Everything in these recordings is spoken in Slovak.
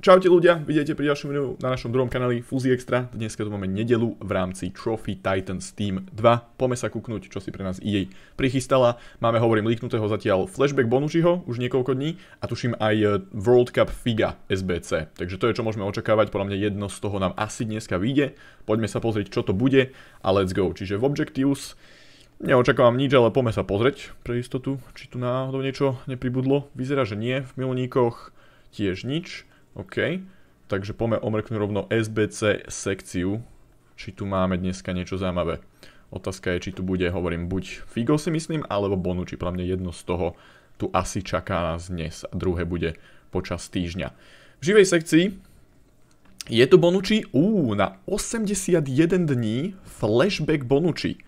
Čaute ľudia, vidíte pri ďalšom videu na našom druhom kanáli Fuzi Extra. Dneska tu máme nedelu v rámci Trophy Titans Team 2. Poďme sa kúknúť, čo si pre nás EA prichystala. Máme, hovorím, líknutého zatiaľ flashback Bonucciho už niekoľko dní a tuším aj e, World Cup Figa SBC. Takže to je, čo môžeme očakávať. Podľa mňa jedno z toho nám asi dneska vyjde. Poďme sa pozrieť, čo to bude a let's go. Čiže v Objectives Neočakávam nič, ale poďme sa pozrieť pre istotu, či tu náhodou niečo nepribudlo. Vyzerá, že nie. V milníkoch tiež nič. OK. Takže poďme omrknúť rovno SBC sekciu, či tu máme dneska niečo zaujímavé. Otázka je, či tu bude, hovorím, buď Figo si myslím, alebo Bonucci, pre mňa jedno z toho tu asi čaká nás dnes a druhé bude počas týždňa. V živej sekcii je tu Bonucci, uú, na 81 dní flashback Bonucci.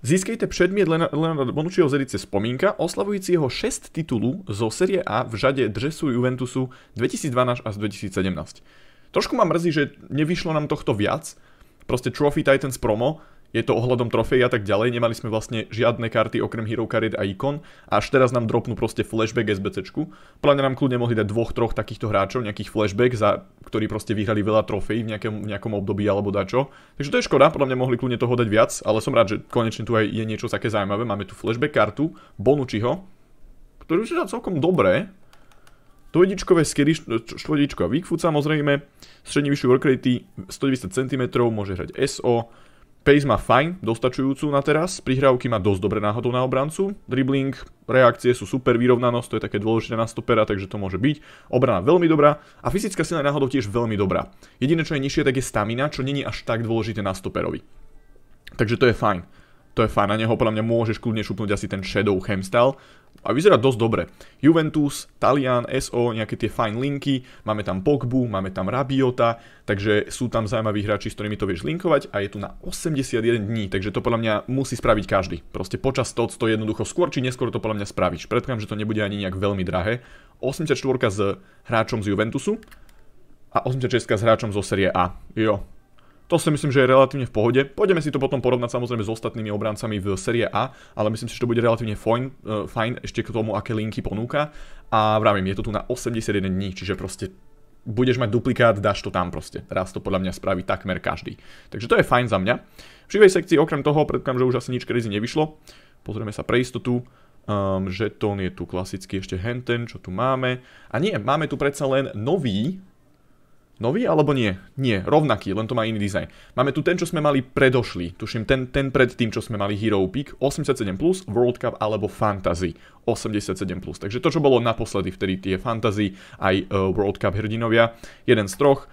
Získajte predmiet Leonarda Bonucciho z edice Spomínka, oslavujúci jeho 6 titulu zo série A v žade dresu Juventusu 2012 až 2017. Trošku ma mrzí, že nevyšlo nám tohto viac, proste Trophy Titans promo, je to ohľadom trofeja a tak ďalej, nemali sme vlastne žiadne karty okrem Hero Card a Icon a až teraz nám dropnú proste flashback SBCčku. Plane nám kľudne mohli dať dvoch, troch takýchto hráčov, nejakých flashback, za, ktorí proste vyhrali veľa trofejí v nejakom, nejakom období alebo dačo. Takže to je škoda, podľa mňa mohli kľudne toho dať viac, ale som rád, že konečne tu aj je niečo také zaujímavé. Máme tu flashback kartu Bonučiho, ktorý už je celkom dobré, Dvojdičkové skery, štvodičko a samozrejme, stredne vyššiu workrate 190 cm, môže hrať SO, Pace má fajn, dostačujúcu na teraz, prihrávky má dosť dobre náhodou na obrancu, dribbling, reakcie sú super, vyrovnanosť, to je také dôležité na stopera, takže to môže byť. Obrana veľmi dobrá a fyzická sila je náhodou tiež veľmi dobrá. Jediné, čo je nižšie, tak je stamina, čo není až tak dôležité na stoperovi. Takže to je fajn to je fajn. Na neho podľa mňa môžeš kľudne šupnúť asi ten Shadow Hemstyle. A vyzerá dosť dobre. Juventus, Talian, SO, nejaké tie fajn linky, máme tam Pogbu, máme tam Rabiota, takže sú tam zaujímaví hráči, s ktorými to vieš linkovať a je tu na 81 dní, takže to podľa mňa musí spraviť každý. Proste počas TOC to jednoducho skôr či neskôr to podľa mňa spravíš. Predkám, že to nebude ani nejak veľmi drahé. 84 s hráčom z Juventusu a 86 s hráčom zo série A. Jo, to si myslím, že je relatívne v pohode. Pôjdeme si to potom porovnať samozrejme s ostatnými obrancami v série A, ale myslím si, že to bude relatívne fajn, e, fajn ešte k tomu, aké linky ponúka. A vravím, je to tu na 81 dní, čiže proste budeš mať duplikát, dáš to tam proste. Raz to podľa mňa spraví takmer každý. Takže to je fajn za mňa. V živej sekcii okrem toho, predpokladám, že už asi nič krizi nevyšlo. Pozrieme sa pre istotu. Um, žetón je tu klasicky ešte henten, čo tu máme. A nie, máme tu predsa len nový Nový alebo nie? Nie, rovnaký, len to má iný dizajn. Máme tu ten, čo sme mali predošli, tuším ten, ten pred tým, čo sme mali Hero Peak, 87+, plus, World Cup alebo Fantasy 87+. Plus. Takže to, čo bolo naposledy, vtedy tie Fantasy aj uh, World Cup hrdinovia, jeden z troch,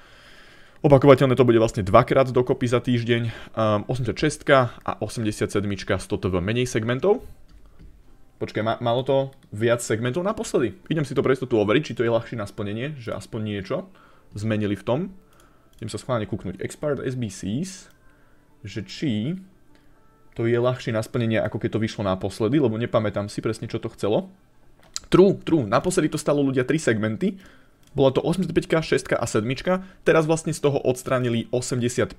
Opakovateľné to bude vlastne dvakrát dokopy za týždeň. Um, ehm, 86 a 87 100 TV menej segmentov. Počkaj, ma, malo to viac segmentov naposledy. Idem si to pre istotu overiť, či to je ľahšie na splnenie, že aspoň niečo zmenili v tom. Idem sa schválne kúknuť Expired SBCs, že či to je ľahšie na splnenie, ako keď to vyšlo naposledy, lebo nepamätám si presne, čo to chcelo. True, true, naposledy to stalo ľudia 3 segmenty, bola to 85, 6 a 7, teraz vlastne z toho odstránili 85.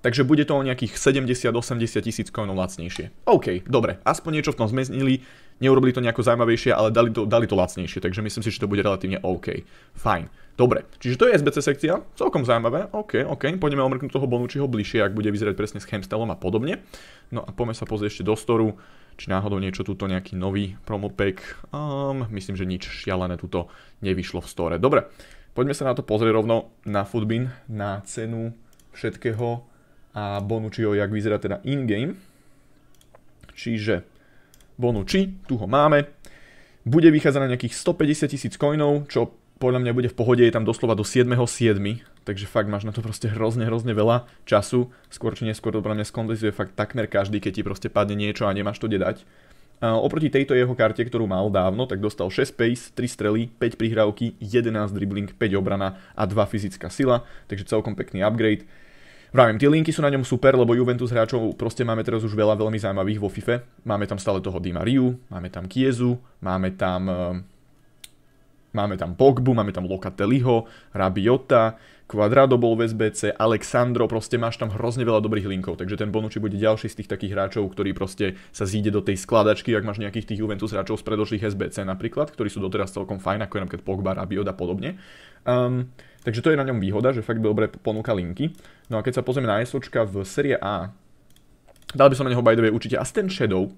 Takže bude to o nejakých 70-80 tisíc koinov lacnejšie. OK, dobre, aspoň niečo v tom zmenili, neurobili to nejako zaujímavejšie, ale dali to, dali to lacnejšie, takže myslím si, že to bude relatívne OK. Fajn, dobre, čiže to je SBC sekcia, celkom zaujímavé, OK, OK, poďme omrknúť toho bonučiho bližšie, ak bude vyzerať presne s Hemstelom a podobne. No a poďme sa pozrieť ešte do storu, či náhodou niečo tuto, nejaký nový pack. um, myslím, že nič šialené tuto nevyšlo v store. Dobre, poďme sa na to pozrieť rovno na Foodbin, na cenu všetkého, a Bonucciho, jak vyzerá teda in-game. Čiže Bonucci, tu ho máme. Bude vychádzať na nejakých 150 tisíc coinov, čo podľa mňa bude v pohode, je tam doslova do 7.7. Takže fakt máš na to proste hrozne, hrozne veľa času. Skôr či neskôr to mňa skondizuje fakt takmer každý, keď ti proste padne niečo a nemáš to kde dať. oproti tejto jeho karte, ktorú mal dávno, tak dostal 6 pace, 3 strely, 5 prihrávky, 11 dribbling, 5 obrana a 2 fyzická sila, takže celkom pekný upgrade. Vravím, tie linky sú na ňom super, lebo Juventus hráčov proste máme teraz už veľa veľmi zaujímavých vo FIFA. Máme tam stále toho Dima Mariu, máme tam Kiezu, máme tam... Eh, máme tam Pogbu, máme tam Locatelliho, Rabiota, Quadrado bol v SBC, Alexandro, proste máš tam hrozne veľa dobrých linkov, takže ten Bonucci bude ďalší z tých takých hráčov, ktorý proste sa zíde do tej skladačky, ak máš nejakých tých Juventus hráčov z predošlých SBC napríklad, ktorí sú doteraz celkom fajn, ako je napríklad Pogba, Rabiot a podobne. Um, Takže to je na ňom výhoda, že fakt dobre ponúka linky. No a keď sa pozrieme na SOčka v série A, dal by som na neho by the way určite asi ten Shadow,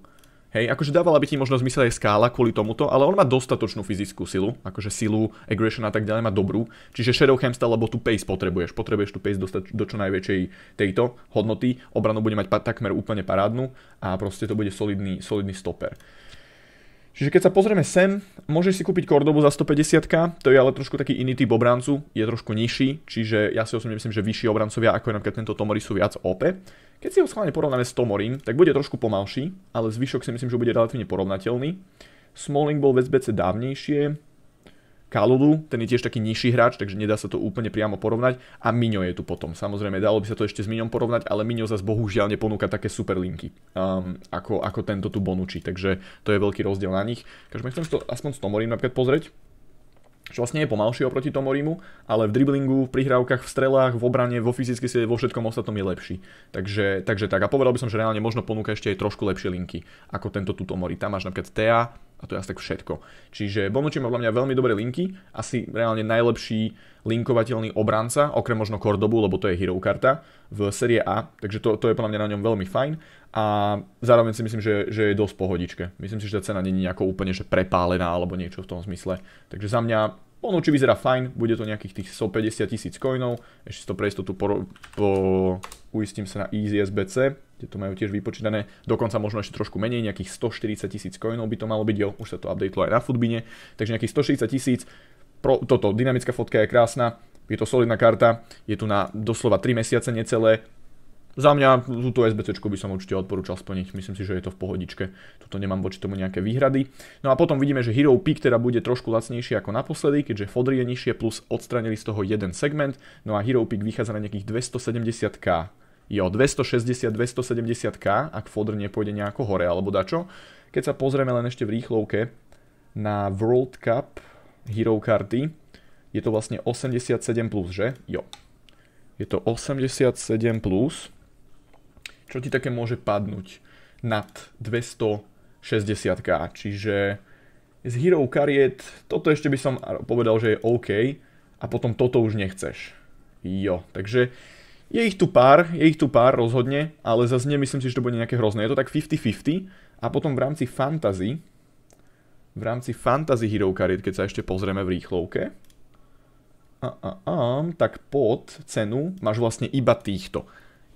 Hej, akože dávala by ti možno zmysel aj skála kvôli tomuto, ale on má dostatočnú fyzickú silu, akože silu, aggression a tak ďalej má dobrú. Čiže Shadow Hamster, lebo tu pace potrebuješ, potrebuješ tu pace dostať do čo najväčšej tejto hodnoty, obranu bude mať takmer úplne parádnu a proste to bude solidný, solidný stoper. Čiže keď sa pozrieme sem, môžeš si kúpiť Cordobu za 150 to je ale trošku taký iný typ obrancu, je trošku nižší, čiže ja si osobne myslím, že vyšší obrancovia ako je napríklad tento Tomori sú viac OP. Keď si ho schválne porovnáme s Tomorim, tak bude trošku pomalší, ale zvyšok si myslím, že bude relatívne porovnateľný. Smalling bol v SBC dávnejšie, Kalulu, ten je tiež taký nižší hráč, takže nedá sa to úplne priamo porovnať. A Miňo je tu potom. Samozrejme, dalo by sa to ešte s Miňom porovnať, ale Miňo zase bohužiaľ neponúka také super linky, um, ako, ako tento tu Bonucci. Takže to je veľký rozdiel na nich. Každopádne chcem to aspoň s Tomorim napríklad pozrieť, čo vlastne je pomalšie oproti Tomorimu, ale v driblingu, v prihrávkach, v strelách, v obrane, vo fyzickej sile, vo všetkom ostatnom je lepší. Takže, takže tak. A povedal by som, že reálne možno ponúka ešte aj trošku lepšie linky, ako tento tu Tomori. Tam máš napríklad Tea, a to je asi tak všetko. Čiže Bonucci má podľa mňa veľmi dobré linky, asi reálne najlepší linkovateľný obranca, okrem možno Kordobu, lebo to je hero karta v série A, takže to, to je podľa mňa na ňom veľmi fajn a zároveň si myslím, že, že je dosť pohodičke. Myslím si, že tá cena není nejako úplne že prepálená alebo niečo v tom zmysle. Takže za mňa ono či vyzerá fajn, bude to nejakých tých 150 tisíc coinov, ešte to pre istotu po, po, uistím sa na EasySBC, kde to majú tiež vypočítané, dokonca možno ešte trošku menej, nejakých 140 tisíc coinov by to malo byť, jo, už sa to update aj na futbine. takže nejakých 140 tisíc, toto, dynamická fotka je krásna, je to solidná karta, je tu na doslova 3 mesiace necelé, za mňa túto SBC by som určite odporúčal splniť, myslím si, že je to v pohodičke. Tuto nemám voči tomu nejaké výhrady. No a potom vidíme, že Hero Peak teda bude trošku lacnejšie ako naposledy, keďže fodry je nižšie plus odstranili z toho jeden segment. No a Hero Peak vychádza na nejakých 270k. Jo, 260-270k, ak fodr nepôjde nejako hore alebo dačo. Keď sa pozrieme len ešte v rýchlovke na World Cup Hero karty, je to vlastne 87+, plus, že? Jo. Je to 87+, plus čo ti také môže padnúť nad 260k. Čiže z hero kariet toto ešte by som povedal, že je OK a potom toto už nechceš. Jo, takže je ich tu pár, je ich tu pár rozhodne, ale zase nemyslím si, že to bude nejaké hrozné. Je to tak 50-50 a potom v rámci fantasy, v rámci fantasy hero kariet, keď sa ešte pozrieme v rýchlovke, a, a, a, tak pod cenu máš vlastne iba týchto.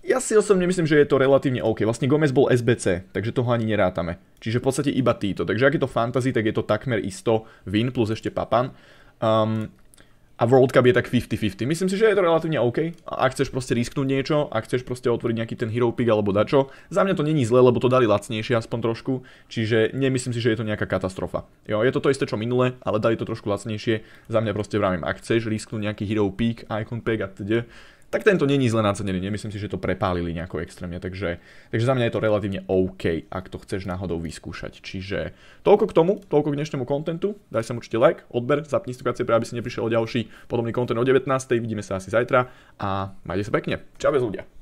Ja si osobne myslím, že je to relatívne OK. Vlastne Gomez bol SBC, takže toho ani nerátame. Čiže v podstate iba títo. Takže ak je to fantasy, tak je to takmer isto Win plus ešte Papan. Um, a World Cup je tak 50-50. Myslím si, že je to relatívne OK. A ak chceš proste risknúť niečo, ak chceš proste otvoriť nejaký ten hero pick alebo dačo, za mňa to není zle, lebo to dali lacnejšie aspoň trošku, čiže nemyslím si, že je to nejaká katastrofa. Jo, je to to isté čo minule, ale dali to trošku lacnejšie. Za mňa proste vravím, ak chceš risknúť nejaký hero pick, icon pack a teda, tak tento není zle nacenený. Nemyslím si, že to prepálili nejako extrémne, takže, takže za mňa je to relatívne OK, ak to chceš náhodou vyskúšať. Čiže toľko k tomu, toľko k dnešnému kontentu. Daj sa určite like, odber, zapni si práve, aby si neprišiel o ďalší podobný kontent o 19. Vidíme sa asi zajtra a majte sa pekne. Čau bez ľudia.